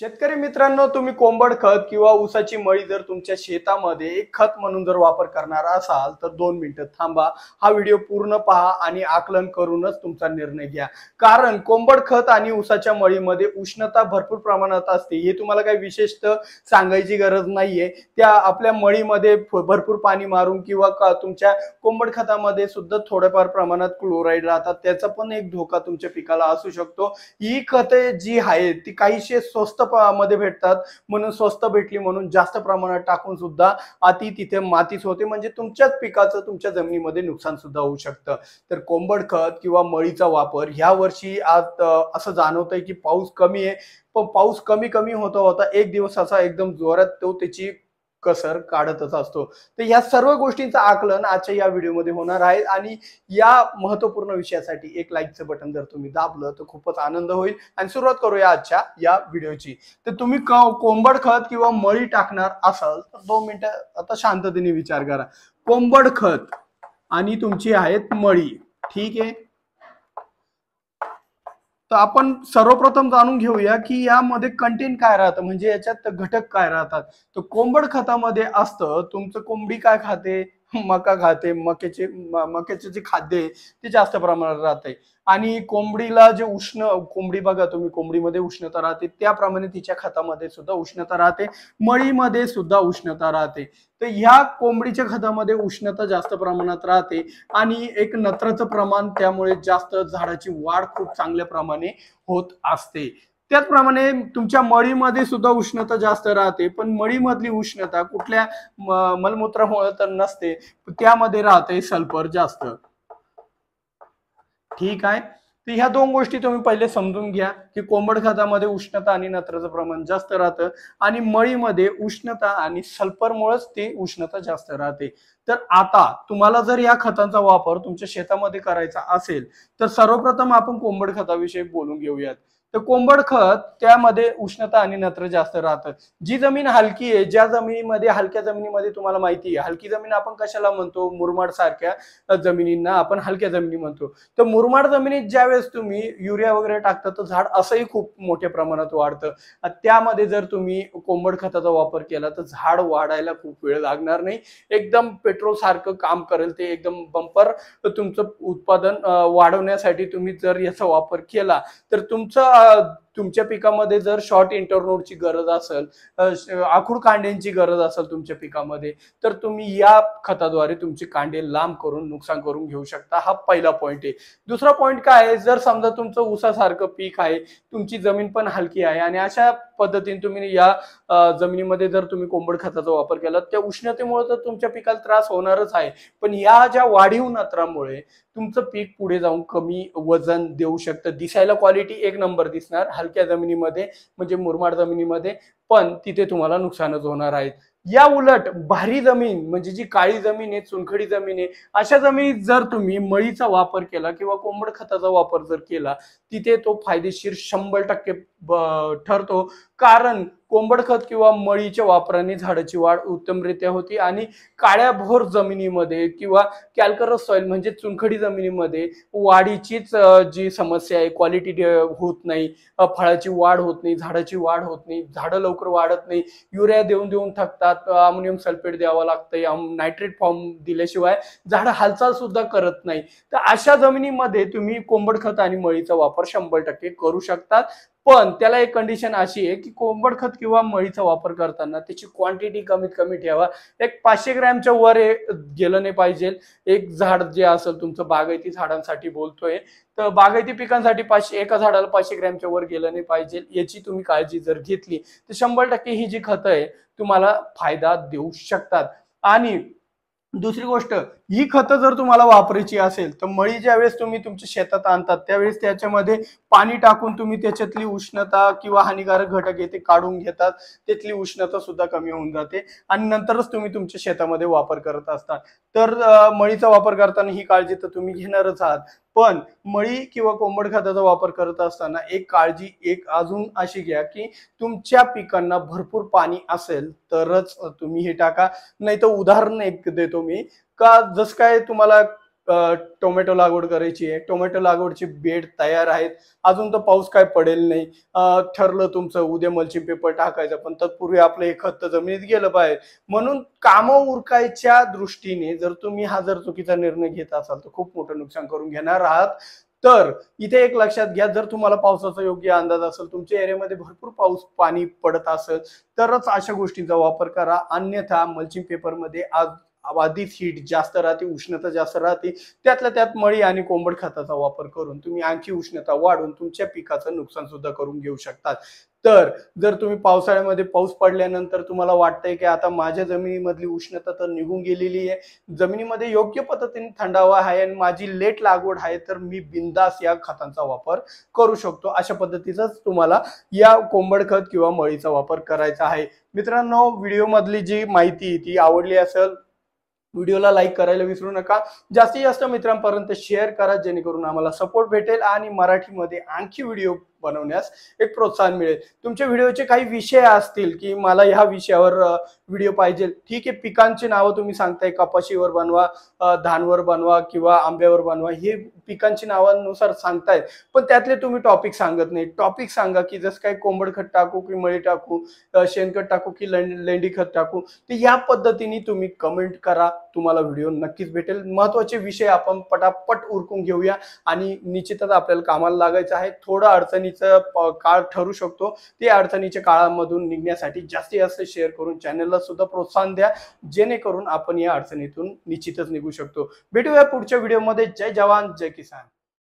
शेतकरी मित्रांनो तुम्ही कोंबड खत किंवा ऊसाची मळी जर तुमच्या शेतामध्ये एक खत म्हणून जर वापर करणार असाल तर दोन मिनिटं थांबा हा व्हिडिओ पूर्ण पहा आणि आकलन करूनच तुमचा निर्णय घ्या कारण कोंबड खत आणि ऊसाच्या मळीमध्ये उष्णता भरपूर प्रमाणात असते हे तुम्हाला काही विशेषतः सांगायची गरज नाहीये त्या आपल्या मळीमध्ये भरपूर पाणी मारून किंवा तुमच्या कोंबड खतामध्ये सुद्धा थोड्याफार प्रमाणात क्लोराईड राहतात त्याचा पण एक धोका तुमच्या पिकाला असू शकतो ही खते जी आहेत ती काहीशी स्वस्त मध्ये भेटतात म्हणून स्वस्त भेटली म्हणून जास्त प्रमाणात टाकून सुद्धा अति तिथे मातीच होते म्हणजे तुमच्याच पिकाचं तुमच्या जमिनीमध्ये नुकसान सुद्धा होऊ शकतं तर कोंबड खत किंवा मळीचा वापर ह्या वर्षी आज असं जाणवतंय की पाऊस कमी आहे पण पाऊस कमी कमी होता होता एक दिवस असा एकदम जोरात तो त्याची कसर काढतच असतो तर ह्या सर्व गोष्टींचं आकलन आजच्या या व्हिडिओमध्ये होणार आहे आणि या महत्वपूर्ण विषयासाठी एक लाईकचं बटन जर तुम्ही दाबलं तर खूपच आनंद होईल आणि सुरुवात करूया आजच्या या व्हिडिओची तर तुम्ही कोंबड खत किंवा मळी टाकणार असाल तर दोन मिनिटं आता शांततेने विचार करा कोंबड खत आणि तुमची आहेत मळी ठीक आहे तर आपण सर्वप्रथम जाणून घेऊया की यामध्ये कंटेंट काय राहतं म्हणजे याच्यात घटक काय राहतात तर कोंबड खतामध्ये असतं तुमचं कोंबडी काय खाते मका खाते मक्याचे मक्याचे जे खाद्य आहे ते जास्त प्रमाणात राहते आणि कोंबडीला जे उष्ण कोंबडी बघा तुम्ही कोंबडीमध्ये उष्णता राहते त्याप्रमाणे तिच्या खतामध्ये सुद्धा उष्णता राहते मळीमध्ये सुद्धा उष्णता राहते तर ह्या कोंबडीच्या खतामध्ये उष्णता जास्त प्रमाणात राहते आणि एक नत्राचं प्रमाण त्यामुळे जास्त झाडाची वाढ खूप चांगल्या प्रमाणे होत असते त्याचप्रमाणे तुमच्या मळीमध्ये सुद्धा उष्णता जास्त राहते पण मळीमधली उष्णता कुठल्या मलमूत्रामुळे तर नसते त्यामध्ये राहते सल्फर जास्त ठीक आहे तर ह्या दोन गोष्टी तुम्ही पहिले समजून घ्या की कोंबड खतामध्ये उष्णता आणि नत्राचं प्रमाण जास्त राहतं आणि मळीमध्ये उष्णता आणि सल्फरमुळेच ते उष्णता जास्त राहते तर आता तुम्हाला जर या खतांचा वापर तुमच्या शेतामध्ये करायचा असेल तर सर्वप्रथम आपण कोंबड खताविषयी बोलून घेऊयात तर कोंबड खत त्यामध्ये उष्णता आणि नत्र जास्त राहतं जी जमीन हलकी आहे ज्या जमिनीमध्ये हलक्या जमिनीमध्ये तुम्हाला माहिती आहे हलकी जमीन आपण कशाला म्हणतो मुरमाड सारख्या जमिनींना आपण हलक्या जमिनी म्हणतो तर मुरमाड जमिनीत वेळेस तुम्ही युरिया वगैरे टाकता तर झाड असंही खूप मोठ्या प्रमाणात वाढतं त्यामध्ये जर तुम्ही कोंबड खताचा वापर केला तर झाड वाढायला खूप वेळ लागणार नाही एकदम पेट्रोल सारखं काम करेल ते एकदम बंपर तुमचं उत्पादन वाढवण्यासाठी तुम्ही जर याचा वापर केला तर तुमचं uh, तुमच्या पिकामध्ये जर शॉर्ट इंटरनोडची गरज असेल आखूड कांड्यांची गरज असेल तुमच्या पिकामध्ये तर तुम्ही या खताद्वारे तुमचे कांडे लांब करून नुकसान करून घेऊ शकता हा पहिला पॉईंट आहे दुसरा पॉईंट काय आहे जर समजा तुमचं ऊसासारखं पीक आहे तुमची जमीन पण हलकी आहे आणि अशा पद्धतीने तुम्ही या जमिनीमध्ये जर तुम्ही कोंबड खताचा वापर केला त्या उष्णतेमुळे तर तुमच्या पिकाला त्रास होणारच आहे पण या ज्या वाढीव नत्रामुळे तुमचं पीक पुढे जाऊन कमी वजन देऊ शकतं दिसायला क्वालिटी एक नंबर दिसणार हल हलक्या जमिनीमध्ये म्हणजे मुरमाड जमिनीमध्ये पण तिथे तुम्हाला नुकसानच होणार आहे या उलट भारी जमीन म्हणजे जी काळी जमीन आहे चुनखडी जमीन आहे अशा जमिनीत जर तुम्ही मळीचा वापर केला किंवा कोंबड खताचा वापर जर केला तिथे तो फायदेशीर शंभर टक्के ठरतो कारण कोंबड खत किंवा मळीच्या वापराने झाडाची वाढ उत्तमरित्या होती आणि काळ्या भोर जमिनीमध्ये किंवा कॅल्करस सॉइल म्हणजे चुनखडी जमिनीमध्ये वाढीचीच जी समस्या आहे क्वालिटी होत नाही फळाची वाढ होत नाही झाडाची वाढ होत नाही झाडं लवकर वाढत नाही युरिया देऊन देऊन थकतात अमोनियम सल्फेट द्यावं लागतंय नायट्रेट फॉर्म दिल्याशिवाय झाड हालचाल सुद्धा करत नाही तर अशा जमिनीमध्ये तुम्ही कोंबड खत आणि मळीचा वापर शंभर टक्के करू शकतात पण त्याला एक कंडिशन अशी आहे की कोंबड खत किंवा मळीचा वापर करताना त्याची क्वांटिटी कमीत कमी ठेवा एक पाचशे ग्रॅमच्या वर गेलं नाही पाहिजे एक झाड जे असेल तुमचं बागायती झाडांसाठी बोलतोय तर बागायती पिकांसाठी पाचशे एका झाडाला पाचशे ग्रॅमच्या वर गेलं नाही पाहिजे याची तुम्ही काळजी जर घेतली तर शंभर टक्के ही जी खतं आहे तुम्हाला फायदा देऊ शकतात आणि दुसरी गोष्ट ही खतं जर तुम्हाला वापरायची असेल तर मळी ज्या वेळेस तुम्ही तुमच्या शेतात आणतात त्यावेळेस त्याच्यामध्ये पाणी टाकून तुम्ही त्याच्यातली उष्णता किंवा हानिकारक घटक येते काढून घेतात त्यातली उष्णता सुद्धा कमी होऊन जाते आणि नंतरच तुम्ही तुमच्या शेतामध्ये वापर करत असतात तर मळीचा वापर करताना ही काळजी तर तुम्ही घेणारच आहात पण मळी किंवा कोंबड खताचा वापर करत असताना एक काळजी एक अजून अशी घ्या की तुमच्या पिकांना भरपूर पाणी असेल तरच तुम्ही हे टाका नाही तर उदाहरण एक देतो तुम्ही का जसं काय तुम्हाला टोमॅटो लागवड करायची आहे टोमॅटो लागवडची बेड तयार आहेत अजून तर पाऊस काय पडेल नाही ठरलं तुमचं उद्या मल्चिंग पेपर टाकायचं पण तत्पूर्वी आपलं एक खत जमिनीत गेलं पाहिजे म्हणून कामं उरकायच्या दृष्टीने जर तुम्ही हा जर चुकीचा निर्णय घेत असाल तर खूप मोठं नुकसान करून घेणार आहात तर इथे एक लक्षात घ्या जर तुम्हाला पावसाचा योग्य अंदाज असेल तुमच्या एरियामध्ये भरपूर पाऊस पाणी पडत असेल तरच अशा गोष्टींचा वापर करा अन्यथा मल्चिंग पेपरमध्ये आज आबादी हीट जास्त राहते उष्णता जास्त राहते त्यातल्या त्यात मळी आणि कोंबड खताचा वापर करून तुम्ही आणखी उष्णता वाढून तुमच्या पिकाचं नुकसान सुद्धा करून घेऊ शकतात तर जर तुम्ही पावसाळ्यामध्ये पाऊस पडल्यानंतर तुम्हाला वाटतंय की आता माझ्या जमिनीमधली उष्णता तर निघून गेलेली आहे जमिनीमध्ये योग्य पद्धतीने थंडावा आहे आणि माझी लेट लागवड आहे तर मी बिंदास या खतांचा वापर करू शकतो अशा पद्धतीचाच तुम्हाला या कोंबड खत किंवा मळीचा वापर करायचा आहे मित्रांनो व्हिडिओमधली जी माहिती ती आवडली असेल व्हिडिओला लाईक करायला विसरू नका जास्तीत जास्त मित्रांपर्यंत शेअर करा जेणेकरून आम्हाला सपोर्ट भेटेल आणि मराठीमध्ये आणखी व्हिडिओ बनवण्यास एक प्रोत्साहन मिळेल तुमच्या व्हिडिओचे काही विषय असतील की मला ह्या विषयावर व्हिडिओ पाहिजे ठीक आहे पिकांची नावं तुम्ही सांगताय कपाशीवर बनवा धानवर बनवा किंवा आंब्यावर बनवा हे पिकांची नावानुसार सांगतायत पण त्यातले तुम्ही टॉपिक सांगत नाही टॉपिक सांगा की जसं काय कोंबड खत टाकू की मळी टाकू शेणखत टाकू की लेंडी खत टाकू तर या पद्धतीने तुम्ही कमेंट करा तुम्हाला व्हिडिओ नक्कीच भेटेल महत्वाचे विषय आपण पटापट उरकून घेऊया आणि निश्चितच आपल्याला कामाला लागायचं आहे थोडं अडचणी काळ ठरू शकतो ते अडचणीच्या काळामधून निघण्यासाठी जास्तीत जास्त शेअर करून चॅनलला सुद्धा प्रोत्साहन द्या जेणेकरून आपण या अडचणीतून निश्चितच निघू शकतो भेटूया पुढच्या व्हिडिओमध्ये जय जवान जय किसान